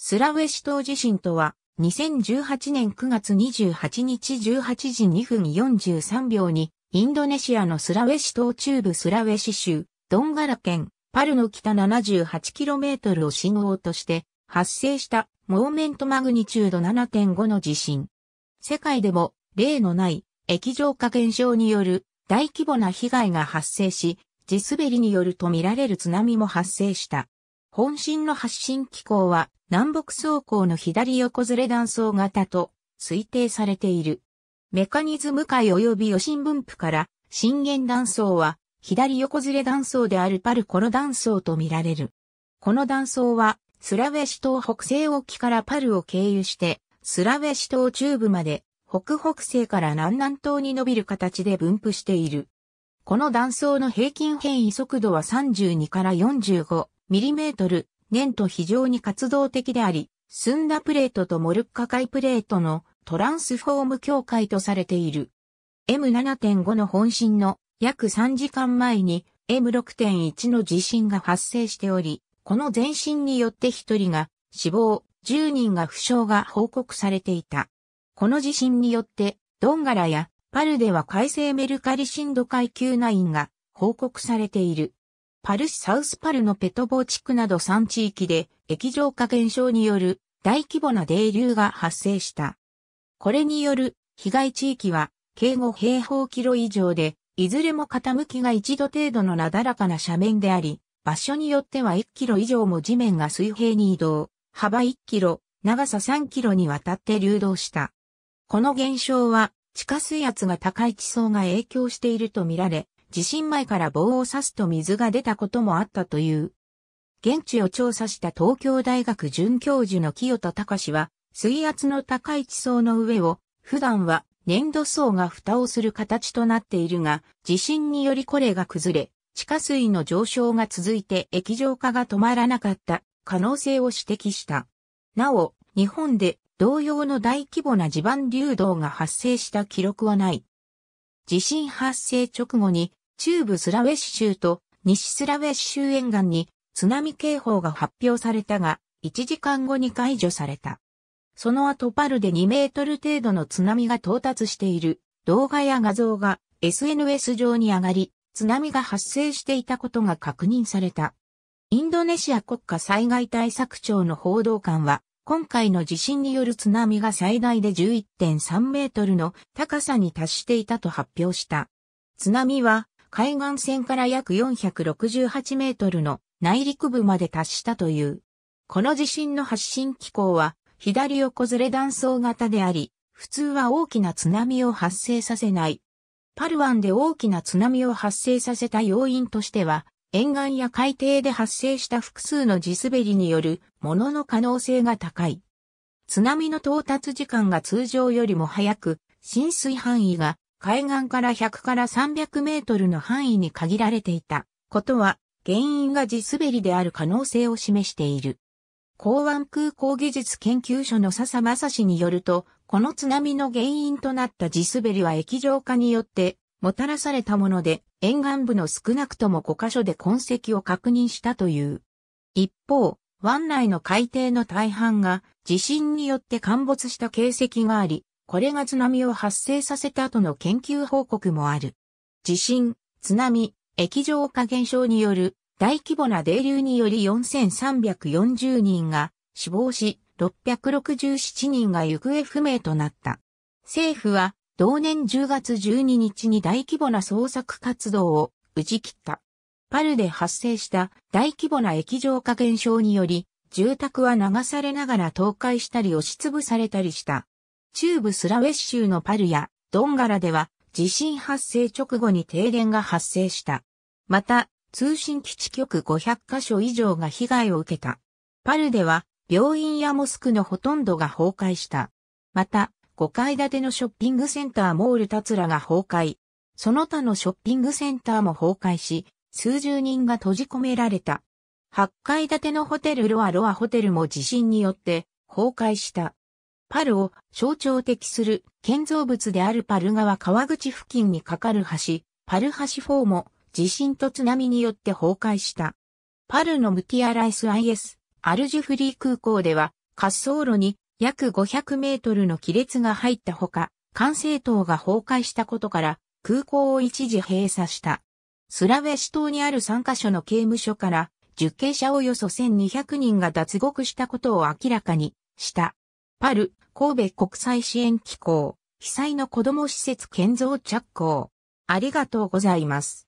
スラウェシ島地震とは、2018年9月28日18時2分43秒に、インドネシアのスラウェシ島中部スラウェシ州、ドンガラ県、パルの北 78km を信号として、発生したモーメントマグニチュード7.5の地震。世界でも例のない液状化現象による大規模な被害が発生し、地滑りによるとみられる津波も発生した。本心の発信機構は南北走行の左横ずれ断層型と推定されている。メカニズム界及び余震分布から震源断層は左横ずれ断層であるパルコロ断層と見られる。この断層はスラウェシ島北西沖からパルを経由してスラウェシ島中部まで北北西から南南東に伸びる形で分布している。この断層の平均変異速度は32から45ミリメートル、年と非常に活動的であり、スンダプレートとモルッカ海プレートのトランスフォーム境界とされている。M7.5 の本震の約3時間前に M6.1 の地震が発生しており、この前震によって1人が死亡、10人が負傷が報告されていた。この地震によって、ドンガラやパルでは海星メルカリ震度階級9が報告されている。パルスサウスパルのペトボー地区など3地域で液状化現象による大規模な泥流が発生した。これによる被害地域は計5平方キロ以上で、いずれも傾きが1度程度のなだらかな斜面であり、場所によっては1キロ以上も地面が水平に移動、幅1キロ、長さ3キロにわたって流動した。この現象は地下水圧が高い地層が影響しているとみられ、地震前から棒を刺すと水が出たこともあったという。現地を調査した東京大学准教授の清田隆は、水圧の高い地層の上を、普段は粘土層が蓋をする形となっているが、地震によりこれが崩れ、地下水の上昇が続いて液状化が止まらなかった可能性を指摘した。なお、日本で同様の大規模な地盤流動が発生した記録はない。地震発生直後に中部スラウェシ州と西スラウェシ州沿岸に津波警報が発表されたが、1時間後に解除された。その後パルで2メートル程度の津波が到達している動画や画像が SNS 上に上がり、津波が発生していたことが確認された。インドネシア国家災害対策庁の報道官は、今回の地震による津波が最大で11.3メートルの高さに達していたと発表した。津波は海岸線から約468メートルの内陸部まで達したという。この地震の発震機構は左横ずれ断層型であり、普通は大きな津波を発生させない。パルワンで大きな津波を発生させた要因としては、沿岸や海底で発生した複数の地滑りによるものの可能性が高い。津波の到達時間が通常よりも早く、浸水範囲が海岸から100から300メートルの範囲に限られていたことは原因が地滑りである可能性を示している。港湾空港技術研究所の笹正氏によると、この津波の原因となった地滑りは液状化によってもたらされたもので、沿岸部の少なくとも5カ所で痕跡を確認したという。一方、湾内の海底の大半が地震によって陥没した形跡があり、これが津波を発生させた後の研究報告もある。地震、津波、液状化現象による大規模な泥流により4340人が死亡し、667人が行方不明となった。政府は同年10月12日に大規模な捜索活動を打ち切った。パルで発生した大規模な液状化現象により、住宅は流されながら倒壊したり押しつぶされたりした。中部スラウェシ州のパルやドンガラでは地震発生直後に停電が発生した。また、通信基地局500カ所以上が被害を受けた。パルでは病院やモスクのほとんどが崩壊した。また、5階建てのショッピングセンターモールタツラが崩壊。その他のショッピングセンターも崩壊し、数十人が閉じ込められた。8階建てのホテルロアロアホテルも地震によって崩壊した。パルを象徴的する建造物であるパル川川口付近に架かる橋、パル橋4も地震と津波によって崩壊した。パルのムティアライス IS、アルジュフリー空港では滑走路に約500メートルの亀裂が入ったほか、管制塔が崩壊したことから空港を一時閉鎖した。スラウェシ島にある3カ所の刑務所から受刑者およそ1200人が脱獄したことを明らかにした。パル、神戸国際支援機構、被災の子ども施設建造着工。ありがとうございます。